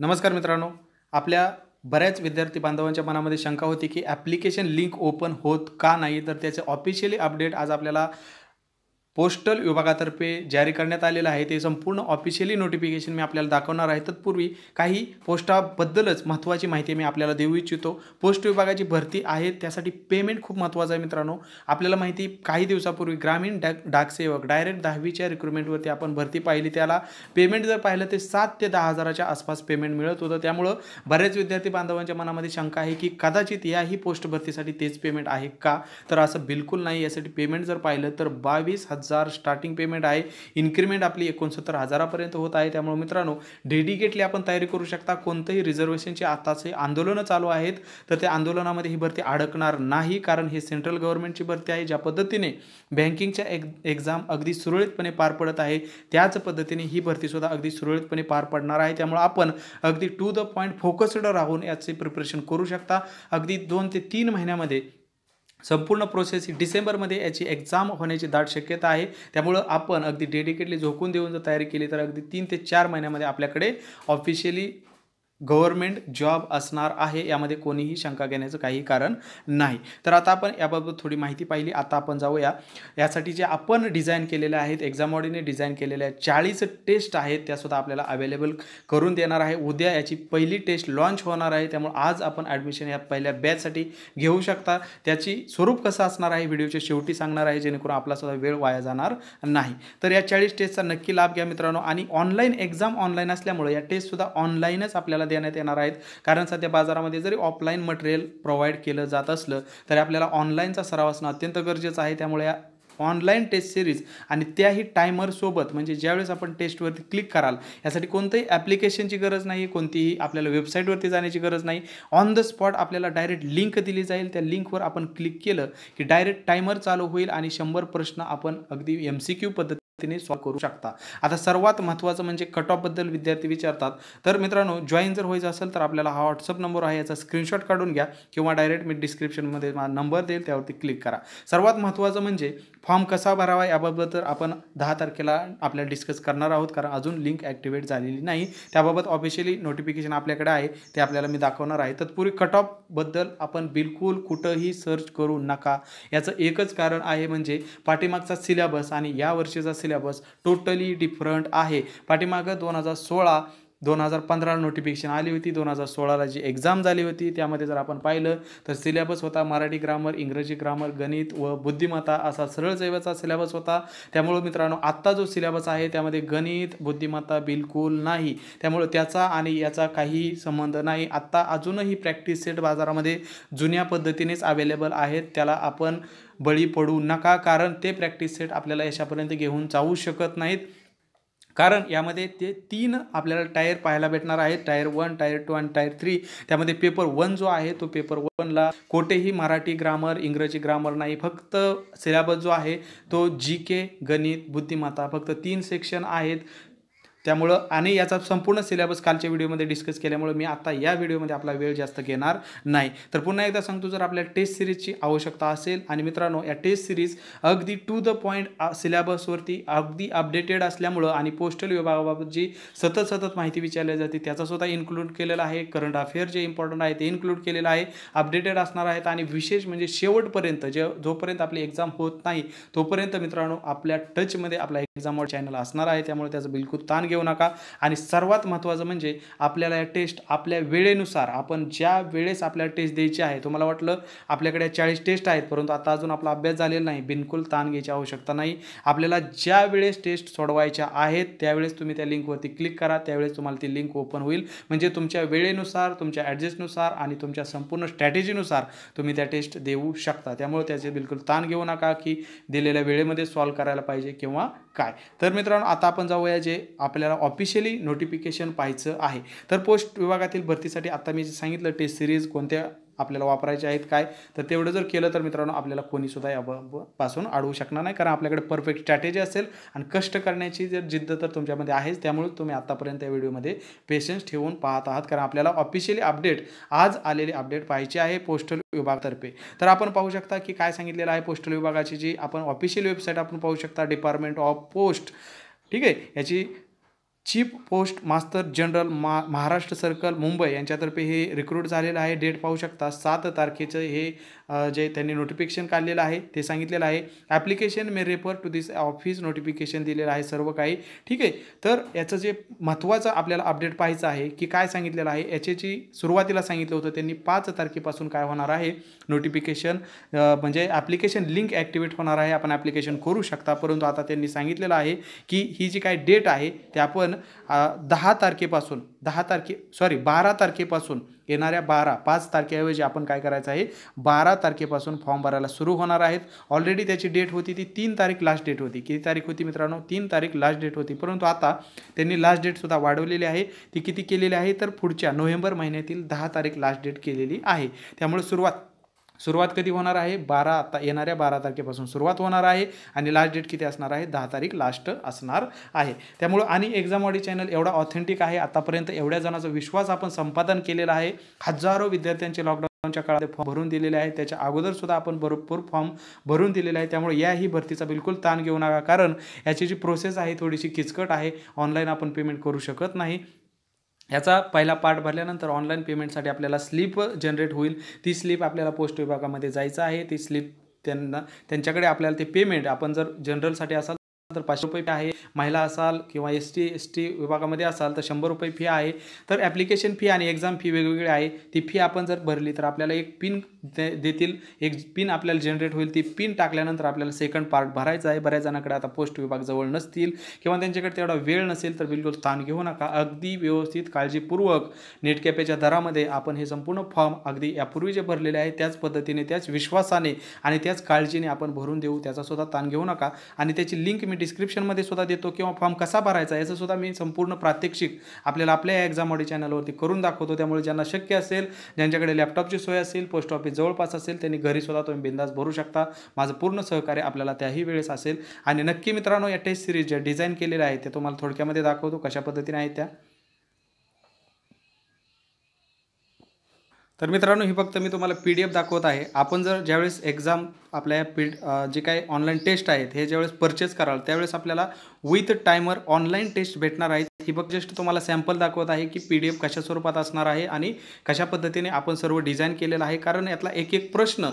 नमस्कार मित्रांनो आपल्या बऱ्याच विद्यार्थी बांधवांच्या मनामध्ये शंका होती की ॲप्लिकेशन लिंक ओपन होत का नाही तर त्याचे ऑफिशियली अपडेट आज आपल्याला पोस्टल विभागातर्फे जारी करण्यात आलेलं आहे ते संपूर्ण ऑफिशियली नोटिफिकेशन मी आपल्याला दाखवणार आहे तत्पूर्वी काही पोस्टाबद्दलच महत्त्वाची माहिती मी आपल्याला देऊ इच्छितो पोस्ट विभागाची भरती आहे त्यासाठी पेमेंट खूप महत्त्वाचं आहे मित्रांनो आपल्याला माहिती काही दिवसापूर्वी ग्रामीण डाक डाकसेवक डायरेक्ट दहावीच्या रिक्रुटमेंटवरती आपण भरती पाहिली त्याला पेमेंट जर पाहिलं ते सात ते दहा हजाराच्या आसपास पेमेंट मिळत होतं त्यामुळं बऱ्याच विद्यार्थी बांधवांच्या मनामध्ये शंका आहे की कदाचित याही पोस्ट भरतीसाठी तेच पेमेंट आहे का तर असं बिलकुल नाही यासाठी पेमेंट जर पाहिलं तर बावीस हजार हजार स्टार्टिंग पेमेंट आहे इन्क्रीमेंट आपली एकोणसत्तर हजारापर्यंत होत आहे त्यामुळे मित्रांनो डेडिकेटली आपण तयारी करू शकता कोणतंही रिझर्वेशनचे आताचे आंदोलनं चालू आहेत तर त्या आंदोलनामध्ये ही भरती अडकणार नाही कारण हे सेंट्रल गव्हर्नमेंटची भरती आहे ज्या पद्धतीने बँकिंगच्या एक एक्झाम अगदी सुरळीतपणे पार पडत आहे त्याच पद्धतीने ही भरतीसुद्धा अगदी सुरळीतपणे पार पडणार आहे त्यामुळे आपण अगदी टू द पॉईंट फोकस्ड राहून याचे प्रिपरेशन करू शकता अगदी दोन ते तीन महिन्यामध्ये संपूर्ण प्रोसेस ही डिसेंबरमध्ये याची एक्झाम होण्याची दाट शक्यता आहे त्यामुळं आपण अगदी डेडिकेटली झोकून देऊन जर तयारी केली तर अगदी तीन ते चार महिन्यामध्ये आपल्याकडे ऑफिशियली गव्हर्मेंट जॉब असणार आहे यामध्ये कोणीही शंका घेण्याचं काही कारण नाही तर आता आपण याबाबत थोडी माहिती पाहिली आता आपण जाऊया यासाठी जे आपण डिझाईन केलेले आहेत एक्झाम एक्झामॉडीने डिझाईन केलेल्या चाळीस टेस्ट आहेत त्यासुद्धा आपल्याला अवेलेबल करून देणार आहे उद्या याची पहिली टेस्ट लॉन्च होणार आहे त्यामुळे आज आपण ॲडमिशन या पहिल्या बॅचसाठी घेऊ शकता त्याची स्वरूप कसं असणार आहे व्हिडिओच्या शेवटी सांगणार आहे जेणेकरून आपलासुद्धा वेळ वाया जाणार नाही तर या चाळीस टेस्टचा नक्की लाभ घ्या मित्रांनो आणि ऑनलाईन एक्झाम ऑनलाईन असल्यामुळे या टेस्टसुद्धा ऑनलाईनच आपल्याला देण्यात येणार आहेत कारण सध्या बाजारामध्ये जरी ऑफलाईन मटेरियल प्रोव्हाइड केलं जात असलं तरी आपल्याला ऑनलाईनचा सराव असणं अत्यंत गरजेचं आहे त्यामुळे ऑनलाईन टेस्ट सिरीज आणि त्याही टायमरसोबत म्हणजे ज्यावेळेस आपण टेस्टवरती क्लिक कराल यासाठी कोणतंही ॲप्लिकेशनची गरज नाही कोणतीही आपल्याला वेबसाईटवरती जाण्याची गरज नाही ऑन द स्पॉट आपल्याला डायरेक्ट लिंक दिली जाईल त्या लिंकवर आपण क्लिक केलं की डायरेक्ट टायमर चालू होईल आणि शंभर प्रश्न आपण अगदी एम सी क्यू पद्धती तिने सॉल्व करू शकता आता सर्वात महत्त्वाचं म्हणजे कट बद्दल विद्यार्थी विचारतात तर मित्रांनो जॉईन जर व्हायचं असेल तर आपल्याला हा व्हॉट्सअप नंबर आहे याचा स्क्रीनशॉट काढून घ्या किंवा डायरेक्ट मी डिस्क्रिप्शनमध्ये माझा नंबर देईल त्यावरती क्लिक करा सर्वात महत्त्वाचं म्हणजे फॉर्म कसा भरावा याबाबत तर आपण दहा तारखेला आपल्याला डिस्कस करणार आहोत कारण अजून लिंक ॲक्टिवेट झालेली नाही त्याबाबत ऑफिशियली नोटिफिकेशन आपल्याकडे आहे ते आपल्याला मी दाखवणार आहे तत्पूर्वी कट बद्दल आपण बिलकुल कुठंही सर्च करू नका याचं एकच कारण आहे म्हणजे पाठीमागचा सिलेबस आणि या वर्षीचा सिलेबस टोटली डिफरंट आहे पाठीमागं दोन हजार सोळा दोन हजार पंधराला नोटिफिकेशन आली होती दोन हजार सोळाला जी एक्झाम झाली होती त्यामध्ये जर आपण पाहिलं तर सिलेबस होता मराठी ग्रामर इंग्रजी ग्रामर गणित व बुद्धिमत्ता असा सरळ जैवाचा सिलेबस होता त्यामुळं मित्रांनो आत्ता जो सिलेबस आहे त्यामध्ये गणित बुद्धिमत्ता बिलकुल नाही त्यामुळं त्याचा आणि याचा काही संबंध नाही आत्ता अजूनही प्रॅक्टिस सेट बाजारामध्ये जुन्या पद्धतीनेच अवेलेबल आहेत त्याला आपण बळी पडू नका कारण ते प्रॅक्टिस सेट आपल्याला यशापर्यंत घेऊन जाऊ शकत नाहीत कारण यामध्ये ते तीन आपल्याला टायर पाहायला भेटणार आहेत टायर वन टायर टू आणि टायर थ्री त्यामध्ये पेपर वन जो आहे तो पेपर वनला कोठेही मराठी ग्रामर इंग्रजी ग्रामर नाही फक्त सिलेबस जो आहे तो जी के गणित बुद्धिमत्ता फक्त तीन सेक्शन आहेत त्यामुळं आणि याचा संपूर्ण सिलेबस कालच्या व्हिडिओमध्ये डिस्कस केल्यामुळे मी आता या व्हिडिओमध्ये आपला वेळ जास्त घेणार नाही तर पुन्हा एकदा सांगतो जर आपल्या टेस्ट सिरीजची आवश्यकता असेल आणि मित्रांनो या टेस्ट सिरीज अगदी टू द पॉईंट सिलेबसवरती अगदी अपडेटेड असल्यामुळं आणि पोस्टल विभागाबाबत जी सतत सतत माहिती विचारली जाते त्याचा सुद्धा इन्क्लूड केलेला आहे करंट अफेअर जे इम्पॉर्टंट आहे ते इन्क्लूड केलेलं आहे अपडेटेड असणार आहेत आणि विशेष म्हणजे शेवटपर्यंत जे जोपर्यंत आपली एक्झाम होत नाही तोपर्यंत मित्रांनो आपल्या टचमध्ये आपला एक्झामवर चॅनल असणार आहे त्यामुळे त्याचं बिलकुल ताण घेऊ घेऊ नका आणि सर्वात महत्त्वाचं म्हणजे आपल्याला या टेस्ट आपल्या वेळेनुसार आपण ज्या वेळेस आपल्याला टेस्ट द्यायची आहे तुम्हाला वाटलं आपल्याकडे चाळीस टेस्ट आहेत परंतु आता अजून आपला अभ्यास झालेला नाही बिलकुल ताण घ्यायची आवश्यकता नाही आपल्याला ज्या वेळेस टेस्ट सोडवायच्या आहेत त्यावेळेस तुम्ही त्या लिंकवरती क्लिक करा त्यावेळेस तुम्हाला ती लिंक ओपन होईल म्हणजे तुमच्या वेळेनुसार तुमच्या ॲडजस्टनुसार आणि तुमच्या संपूर्ण स्ट्रॅटेजीनुसार तुम्ही त्या टेस्ट देऊ शकता त्यामुळे त्याचे बिलकुल ताण घेऊ नका की दिलेल्या वेळेमध्ये सॉल्व करायला पाहिजे किंवा काय तर मित्रांनो आता आपण जाऊया जे आपल्याला आपल्याला ऑफिशियली नोटिफिकेशन पाहायचं आहे तर पोस्ट विभागातील भरतीसाठी आता मी सांगितलं टेस्ट सिरीज कोणत्या आपल्याला वापरायचे आहेत काय तर तेवढं जर केलं तर मित्रांनो आपल्याला कोणीसुद्धा पासून अडवू शकणार नाही कारण आपल्याकडे परफेक्ट स्ट्रॅटेजी असेल आणि कष्ट करण्याची जर जिद्द तर तुमच्यामध्ये आहेच त्यामुळे तुम्ही आत्तापर्यंत या व्हिडिओमध्ये पेशन्स ठेवून पाहत आहात कारण आपल्याला ऑफिशियली अपडेट आज आलेली अपडेट पाहिजे आहे पोस्टल विभागातर्फे तर आपण पाहू शकता की काय सांगितलेलं आहे पोस्टल विभागाची जी आपण ऑफिशियल वेबसाईट आपण पाहू शकता डिपार्टमेंट ऑफ पोस्ट ठीक आहे याची चीफ पोस्ट मास्तर जनरल मा महाराष्ट्र सर्कल मुंबई यांच्यातर्फे हे रिक्रूट झालेलं आहे डेट पाहू शकता सात तारखेचं हे जे त्यांनी नोटिफिकेशन काढलेलं आहे ते सांगितलेलं आहे application may refer to this office notification दिलेलं आहे सर्व काही ठीक आहे तर याचं जे महत्त्वाचं आपल्याला अपडेट पाहायचं आहे की काय सांगितलेलं आहे जी सुरुवातीला सांगितलं होतं त्यांनी पाच तारखेपासून काय होणार आहे नोटिफिकेशन म्हणजे ॲप्लिकेशन लिंक ॲक्टिवेट होणार आहे आपण ॲप्लिकेशन करू शकता परंतु आता त्यांनी सांगितलेलं आहे की ही जी काय डेट आहे ते आपण दहा तारखेपासून दहा तारखे सॉरी बारा तारखेपासून येणाऱ्या बारा पाच तारखेऐवजी आपण काय करायचं आहे बारा तारखेपासून फॉर्म भरायला सुरू होणार आहेत ऑलरेडी त्याची डेट होती ती तीन तारीख लास्ट डेट होती किती तारीख होती मित्रांनो तीन तारीख लास्ट डेट होती परंतु आता त्यांनी लास्ट डेटसुद्धा वाढवलेली आहे ती किती केलेली आहे तर पुढच्या नोव्हेंबर महिन्यातील दहा तारीख लास्ट डेट केलेली आहे त्यामुळे सुरुवात सुरुवात कधी होणार आहे बारा आता येणाऱ्या बारा तारखेपासून सुरुवात होणार आहे आणि लास्ट डेट किती असणार आहे दहा तारीख लास्ट असणार आहे त्यामुळं आणि एक्झाम ऑडी चॅनल एवढा ऑथेंटिक आहे आतापर्यंत एवढ्या जणांचा विश्वास आपण संपादन केलेला आहे हजारो विद्यार्थ्यांचे लॉकडाऊनच्या काळात फॉर्म भरून दिलेले आहे त्याच्या अगोदरसुद्धा आपण भरपूर फॉर्म भरून दिलेले आहे त्यामुळे याही भरतीचा बिलकुल ताण घेऊ नका कारण याची जी प्रोसेस आहे थोडीशी किचकट आहे ऑनलाईन आपण पेमेंट करू शकत नाही ह्याचा पहिला पार्ट भरल्यानंतर ऑनलाईन पेमेंटसाठी आपल्याला स्लिप जनरेट होईल ती स्लिप आपल्याला पोस्ट विभागामध्ये जायचं आहे ती स्लिप त्यांना त्यांच्याकडे आपल्याला ते पेमेंट आपण जर जनरलसाठी असाल तर पाचशे रुपये फी आहे महिला असाल किंवा एस टी एस टी विभागामध्ये असाल तर शंभर रुपये फी आहे तर ॲप्लिकेशन फी आणि एक्झाम फी वेगवेगळी आहे ती फी आपण जर भरली तर आपल्याला एक पिन दे देतील एक पिन आपल्याला जनरेट होईल ती पिन टाकल्यानंतर आपल्याला सेकंड पार्ट भरायचा आहे बऱ्याच जणांकडे आता पोस्ट विभाग जवळ नसतील किंवा त्यांच्याकडे तेवढा वेळ नसेल तर बिलकुल ताण घेऊ नका अगदी व्यवस्थित काळजीपूर्वक नेट कॅपेच्या दरामध्ये आपण हे संपूर्ण फॉर्म अगदी यापूर्वी जे भरलेले आहे त्याच पद्धतीने त्याच विश्वासाने आणि त्याच काळजीने आपण भरून देऊ त्याचा सुद्धा ताण घेऊ नका आणि त्याची लिंक मी डिस्क्रिप्शनमध्ये सुद्धा देतो किंवा फॉर्म कसा भरायचा याचं सुद्धा मी संपूर्ण प्रात्यक्षिक आपल्याला आपल्या एक्झाम ऑडी चॅनलवरती करून दाखवतो त्यामुळे ज्यांना शक्य असेल ज्यांच्याकडे लॅपटॉपची सोय असेल पोस्ट ऑफिस जवळपास असेल त्यांनी घरी सुद्धा तुम्ही बिंदास भरू शकता माझं पूर्ण सहकार्य आपल्याला त्याही वेळेस असेल आणि नक्की मित्रांनो या टेस्ट सिरीज ज्या डिझाईन केलेल्या आहेत ते तुम्हाला थोडक्यामध्ये दाखवतो कशा पद्धतीने आहेत त्या तर मित्रांनो ही फक्त मी तुम्हाला पी डी एफ दाखवत आहे आपण जर ज्यावेळेस एक्झाम आपल्या पी जे काही ऑनलाईन टेस्ट आहेत हे ज्यावेळेस परचेस कराल त्यावेळेस आपल्याला विथ टायमर ऑनलाईन टेस्ट भेटणार आहे ही फक्त जस्ट तुम्हाला सॅम्पल दाखवत आहे की पी डी एफ कशा स्वरूपात असणार आहे आणि कशा पद्धतीने आपण सर्व डिझाईन केलेलं आहे कारण यातला एक एक प्रश्न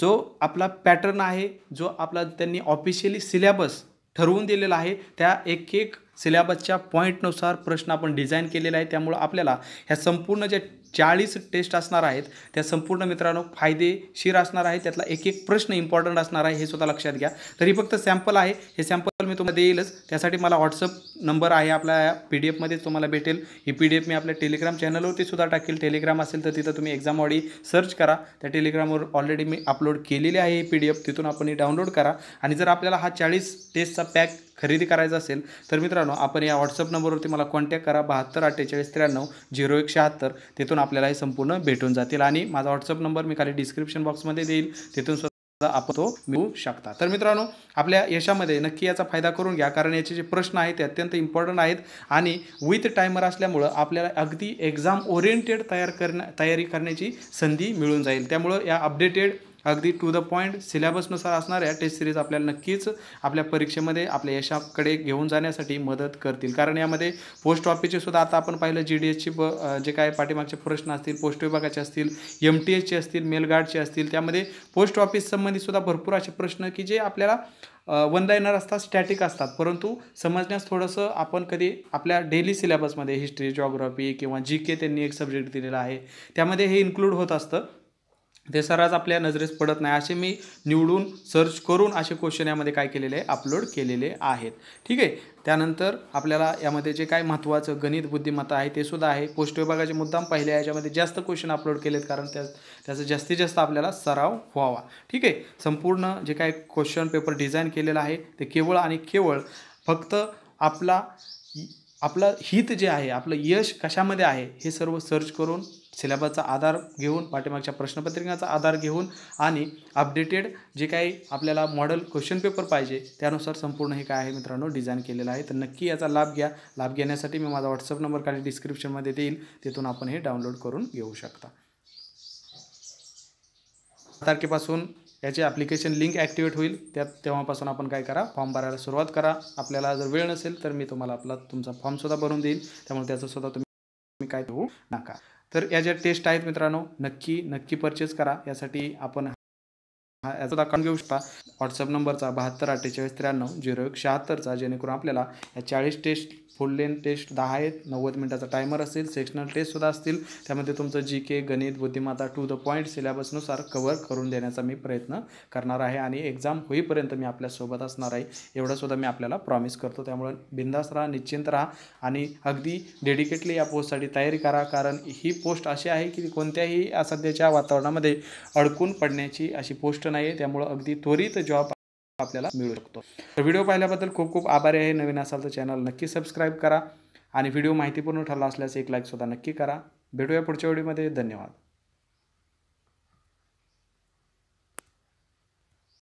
जो आपला पॅटर्न आहे जो आपला त्यांनी ऑफिशियली सिलेबस ठरवून दिलेला आहे त्या एक एक सिलेबसच्या पॉईंटनुसार प्रश्न आपण डिझाईन केलेला आहे त्यामुळं आपल्याला ह्या संपूर्ण ज्या चाळीस टेस्ट असणार आहेत त्या संपूर्ण मित्रांनो फायदेशीर असणार आहे त्यातला एक एक प्रश्न इम्पॉर्टंट असणार आहे हे सुद्धा लक्षात घ्या तरी फक्त सॅम्पल आहे हे सॅम्पल मी तुम्हाला देईलच त्यासाठी मला व्हॉट्सअप नंबर आहे आपल्या पी डी एफमध्येच तुम्हाला भेटेल ही पी डी एफ मी आपल्या टेलिग्राम चॅनलवरती सुद्धा टाकेल टेलिग्राम असेल तर तिथं तुम्ही एक्झाम ऑडी सर्च करा त्या टेलिग्रामवर ऑलरेडी मी अपलोड केलेली आहे ही पी डी एफ तिथून आपण डाउनलोड करा आणि जर आपल्याला हा चाळीस टेस्टचा पॅक खरेदी करायचं असेल तर मित्रांनो आपण या व्हॉट्सअप नंबरवरती मला कॉन्टॅक्ट करा बहात्तर अठ्ठेचाळीस त्र्याण्णव झिरो एक शहात्तर तिथून आपल्याला हे संपूर्ण भेटून जातील आणि माझा व्हॉट्सअप नंबर मी खाली डिस्क्रिप्शन बॉक्समध्ये देईल तिथून आपण तो मिळू शकता तर मित्रांनो आपल्या यशामध्ये नक्की याचा फायदा करून घ्या कारण याचे जे प्रश्न आहेत ते अत्यंत इम्पॉर्टंट आहेत आणि विथ टायमर असल्यामुळं आपल्याला अगदी एक्झाम ओरिएंटेड तयार करण्या तयारी करण्याची संधी मिळून जाईल त्यामुळं या अपडेटेड अगदी टू द पॉईंट सिलेबसनुसार असणाऱ्या टेस्ट सिरीज आपल्याला नक्कीच आपल्या परीक्षेमध्ये आपल्या यशाकडे घेऊन जाण्यासाठी मदत करतील कारण यामध्ये पोस्ट ऑफिसचे सुद्धा आता आपण पाहिलं जी डी एसची ब जे काय पाठीमागचे प्रश्न असतील पोस्ट विभागाचे असतील एम टी एसचे असतील मेलगार्डचे असतील त्यामध्ये पोस्ट ऑफिस संबंधी सुद्धा भरपूर असे प्रश्न की जे आपल्याला वन लाइनर असतात स्टॅटिक असतात परंतु समजण्यास थोडंसं आपण कधी आपल्या डेली सिलेबसमध्ये हिस्ट्री जॉग्रॉफी किंवा जी के त्यांनी एक सब्जेक्ट दिलेला आहे त्यामध्ये हे इन्क्लूड होत असतं ते सर्रास आपल्या नजरेस पडत नाही असे मी निवडून सर्च करून असे क्वेश्चन यामध्ये काय केलेले आहे अपलोड केलेले आहेत ठीक आहे त्यानंतर आपल्याला यामध्ये जे काय महत्त्वाचं गणित बुद्धिमत्ता आहे ते सुद्धा आहे पोस्ट विभागाचे मुद्दाम पहिले याच्यामध्ये जास्त क्वेश्चन अपलोड केलेत कारण त्या त्याचा जास्तीत जास्त आपल्याला सराव व्हावा ठीक आहे संपूर्ण जे काय क्वेश्चन पेपर डिझाईन केलेलं आहे ते केवळ आणि केवळ फक्त आपला आपलं हित जे आहे आपलं यश कशामध्ये आहे हे सर्व सर्च करून सिलेबसचा आधार घेऊन पाठीमागच्या प्रश्नपत्रिकांचा आधार घेऊन आणि अपडेटेड जे काही आपल्याला मॉडेल क्वेश्चन पेपर पाहिजे त्यानुसार संपूर्ण हे काय आहे मित्रांनो डिझाईन केलेलं आहे तर नक्की याचा लाभ घ्या लाभ घेण्यासाठी मी माझा व्हॉट्सअप नंबर खाली डिस्क्रिप्शनमध्ये देईल तिथून आपण हे डाउनलोड करून घेऊ शकता तारखेपासून याचे ॲप्लिकेशन लिंक ॲक्टिवेट होईल त्यात तेव्हापासून आपण काय करा फॉर्म भरायला सुरुवात करा आपल्याला जर वेळ नसेल तर मी तुम्हाला आपला तुमचा फॉर्मसुद्धा भरून देईल त्यामुळे त्याचंसुद्धा सुद्धा तुम्ही काय देऊ नका तर या ज्या टेस्ट आहेत मित्रांनो नक्की नक्की परचेस करा यासाठी आपण हा याचा अकाउंट घेऊ शकता व्हॉट्सअप नंबरचा बहात्तर अठ्ठेचाळीस त्र्याण्णव झिरो एक शहात्तरचा जेणेकरून आपल्याला या चाळीस टेस्ट फुल लेन टेस्ट दहा आहेत नव्वद मिनिटाचा टायमर असेल सेक्शनल टेस्टसुद्धा असतील त्यामध्ये तुमचं जी के गणित बुद्धिमत्ता टू द पॉईंट सिलेबसनुसार कवर करून देण्याचा मी प्रयत्न करणार आहे आणि एक्झाम होईपर्यंत मी आपल्यासोबत असणार आहे एवढंसुद्धा मी आपल्याला प्रॉमिस करतो त्यामुळे बिंदास राहा निश्चिंत राहा आणि अगदी डेडिकेटली या पोस्टसाठी तयारी करा कारण ही पोस्ट अशी आहे की कोणत्याही सध्याच्या वातावरणामध्ये अडकून पडण्याची अशी पोस्ट नाही आहे त्यामुळं अगदी त्वरित जॉब आपल्याला मिळू शकतो तर व्हिडिओ पाहिल्याबद्दल खूप खूप आभारी आहे नवीन असाल तर चॅनल नक्की सबस्क्राईब करा आणि व्हिडिओ माहितीपूर्ण ठरला असल्यास एक लाईकसुद्धा नक्की करा भेटूया पुढच्या व्हिडिओमध्ये धन्यवाद